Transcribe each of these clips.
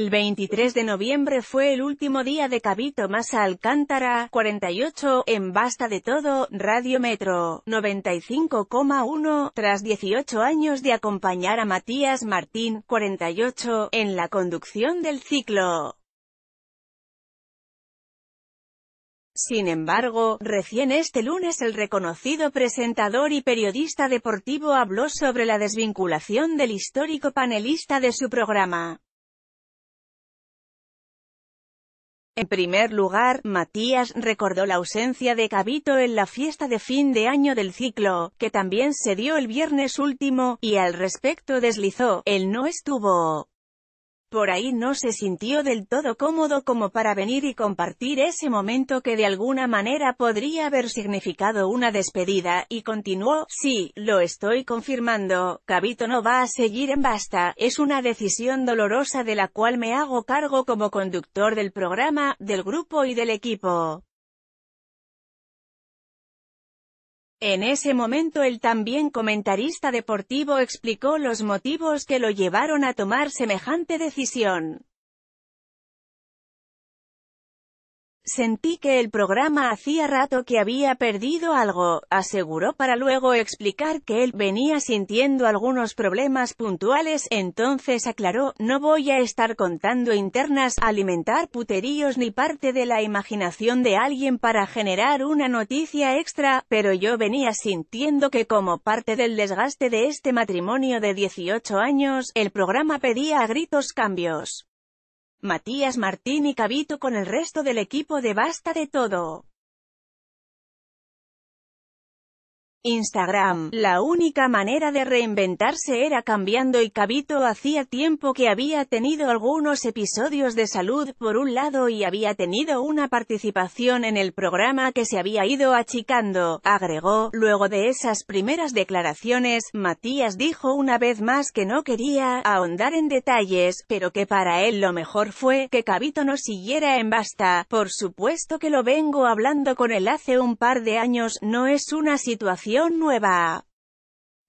El 23 de noviembre fue el último día de Cabito Masa Alcántara, 48, en Basta de Todo, Radio Metro, 95,1, tras 18 años de acompañar a Matías Martín, 48, en la conducción del ciclo. Sin embargo, recién este lunes el reconocido presentador y periodista deportivo habló sobre la desvinculación del histórico panelista de su programa. En primer lugar, Matías recordó la ausencia de Cabito en la fiesta de fin de año del ciclo, que también se dio el viernes último, y al respecto deslizó, él no estuvo. Por ahí no se sintió del todo cómodo como para venir y compartir ese momento que de alguna manera podría haber significado una despedida, y continuó, sí, lo estoy confirmando, Cabito no va a seguir en basta, es una decisión dolorosa de la cual me hago cargo como conductor del programa, del grupo y del equipo. En ese momento el también comentarista deportivo explicó los motivos que lo llevaron a tomar semejante decisión. Sentí que el programa hacía rato que había perdido algo, aseguró para luego explicar que él venía sintiendo algunos problemas puntuales, entonces aclaró, no voy a estar contando internas, alimentar puteríos ni parte de la imaginación de alguien para generar una noticia extra, pero yo venía sintiendo que como parte del desgaste de este matrimonio de 18 años, el programa pedía a gritos cambios. Matías Martín y Cabito con el resto del equipo de Basta de Todo. Instagram. La única manera de reinventarse era cambiando y Cabito hacía tiempo que había tenido algunos episodios de salud por un lado y había tenido una participación en el programa que se había ido achicando, agregó. Luego de esas primeras declaraciones, Matías dijo una vez más que no quería ahondar en detalles, pero que para él lo mejor fue que Cabito no siguiera en basta. Por supuesto que lo vengo hablando con él hace un par de años, no es una situación nueva.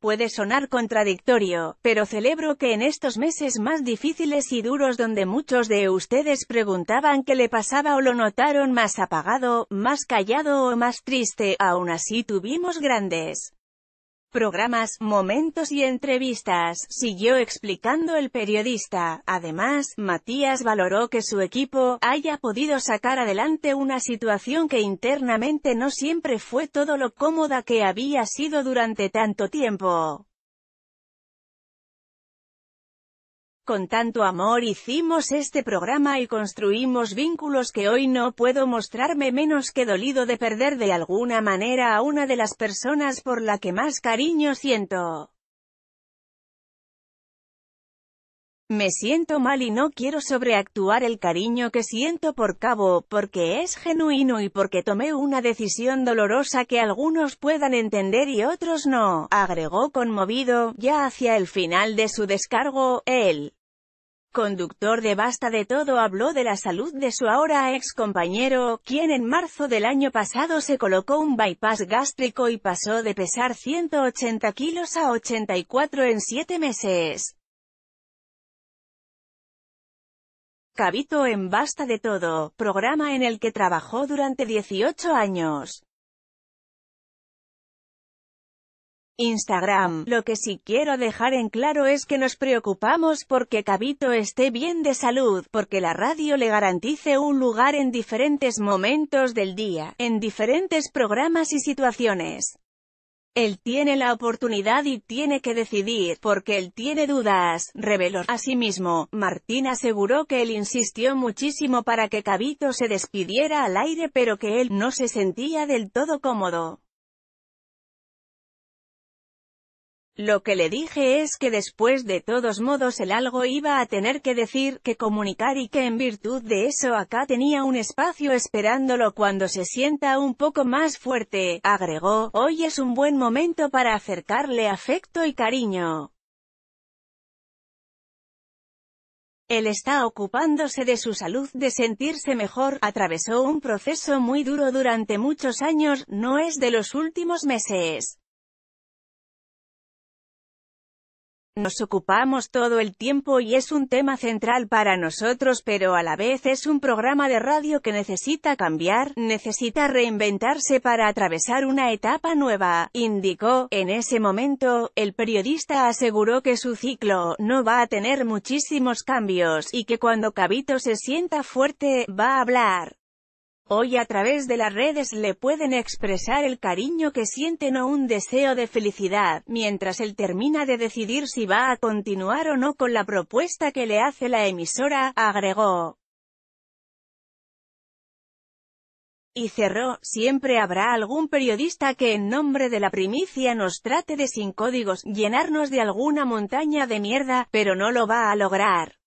Puede sonar contradictorio, pero celebro que en estos meses más difíciles y duros donde muchos de ustedes preguntaban qué le pasaba o lo notaron más apagado, más callado o más triste, aún así tuvimos grandes programas, momentos y entrevistas, siguió explicando el periodista. Además, Matías valoró que su equipo haya podido sacar adelante una situación que internamente no siempre fue todo lo cómoda que había sido durante tanto tiempo. Con tanto amor hicimos este programa y construimos vínculos que hoy no puedo mostrarme menos que dolido de perder de alguna manera a una de las personas por la que más cariño siento. Me siento mal y no quiero sobreactuar el cariño que siento por Cabo, porque es genuino y porque tomé una decisión dolorosa que algunos puedan entender y otros no, agregó conmovido, ya hacia el final de su descargo, él conductor de Basta de Todo habló de la salud de su ahora ex compañero, quien en marzo del año pasado se colocó un bypass gástrico y pasó de pesar 180 kilos a 84 en 7 meses. Cabito en Basta de Todo, programa en el que trabajó durante 18 años. Instagram. Lo que sí quiero dejar en claro es que nos preocupamos porque Cabito esté bien de salud, porque la radio le garantice un lugar en diferentes momentos del día, en diferentes programas y situaciones. Él tiene la oportunidad y tiene que decidir, porque él tiene dudas, reveló. Asimismo, Martín aseguró que él insistió muchísimo para que Cabito se despidiera al aire pero que él no se sentía del todo cómodo. Lo que le dije es que después de todos modos el algo iba a tener que decir, que comunicar y que en virtud de eso acá tenía un espacio esperándolo cuando se sienta un poco más fuerte, agregó, hoy es un buen momento para acercarle afecto y cariño. Él está ocupándose de su salud, de sentirse mejor, atravesó un proceso muy duro durante muchos años, no es de los últimos meses. Nos ocupamos todo el tiempo y es un tema central para nosotros pero a la vez es un programa de radio que necesita cambiar, necesita reinventarse para atravesar una etapa nueva, indicó. En ese momento, el periodista aseguró que su ciclo no va a tener muchísimos cambios y que cuando Cabito se sienta fuerte, va a hablar. Hoy a través de las redes le pueden expresar el cariño que sienten o un deseo de felicidad, mientras él termina de decidir si va a continuar o no con la propuesta que le hace la emisora, agregó. Y cerró, siempre habrá algún periodista que en nombre de la primicia nos trate de sin códigos, llenarnos de alguna montaña de mierda, pero no lo va a lograr.